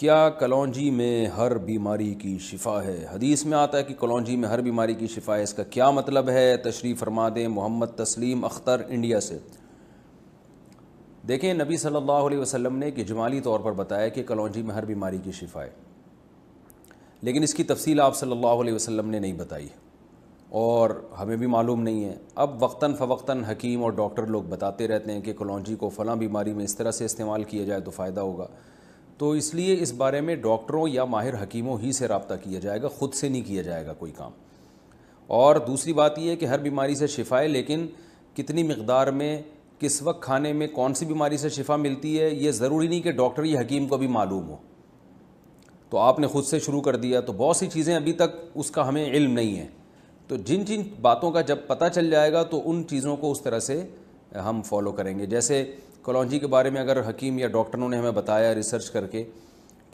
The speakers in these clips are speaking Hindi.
क्या कलौजी में हर बीमारी की शिफा है हदीस में आता है कि कलौजी में हर बीमारी की शिफा है इसका क्या मतलब है तशरी फरमा दें मोहम्मद तस्लीम अख्तर इंडिया से देखें नबी सल्लल्लाहु अलैहि वसल्लम ने कि जमाली तौर पर बताया कि कलौजी में हर बीमारी की शिफा है लेकिन इसकी तफसील आप सल्लल्लाहु अलैहि ने नहीं बताई और हमें भी मालूम नहीं है अब वक्ता फ़वक्ता हकीम और डॉक्टर लोग बताते रहते हैं कि कलौजी को फ़लाँ बीमारी में इस तरह से इस्तेमाल किया जाए तो फ़ायदा होगा तो इसलिए इस बारे में डॉक्टरों या माहिर हकीमों ही से रबता किया जाएगा ख़ुद से नहीं किया जाएगा कोई काम और दूसरी बात यह है कि हर बीमारी से शिफा है लेकिन कितनी मकदार में किस वक्त खाने में कौन सी बीमारी से शिफा मिलती है ये ज़रूरी नहीं कि डॉक्टर या हकीम को भी मालूम हो तो आपने ख़ुद से शुरू कर दिया तो बहुत सी चीज़ें अभी तक उसका हमें इल्म नहीं है तो जिन जिन बातों का जब पता चल जाएगा तो उन चीज़ों को उस तरह से हम फॉलो करेंगे जैसे कोलॉजी के बारे में अगर हकीम या डॉक्टरों ने हमें बताया रिसर्च करके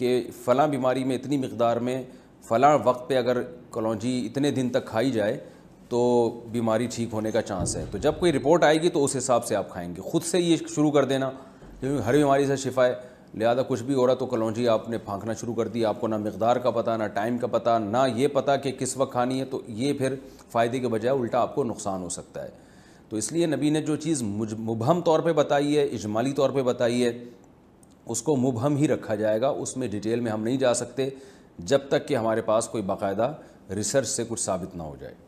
कि फ़लाँ बीमारी में इतनी मकदार में फ़लाँ वक्त पे अगर कोलॉजी इतने दिन तक खाई जाए तो बीमारी ठीक होने का चांस है तो जब कोई रिपोर्ट आएगी तो उस हिसाब से आप खाएंगे ख़ुद से ये शुरू कर देना क्योंकि हर बीमारी से शिफा है लिहाजा कुछ भी हो रहा तो कलौजी आपने फांकना शुरू कर दी आपको ना मकदार का पता ना टाइम का पता ना ये पता कि किस वक्त खानी है तो ये फिर फ़ायदे के बजाय उल्टा आपको नुकसान हो सकता है तो इसलिए नबी ने जो चीज़ मुबहम तौर पे बताई है इजमाली तौर पे बताई है उसको मुबहम ही रखा जाएगा उसमें डिटेल में हम नहीं जा सकते जब तक कि हमारे पास कोई बाकायदा रिसर्च से कुछ साबित ना हो जाए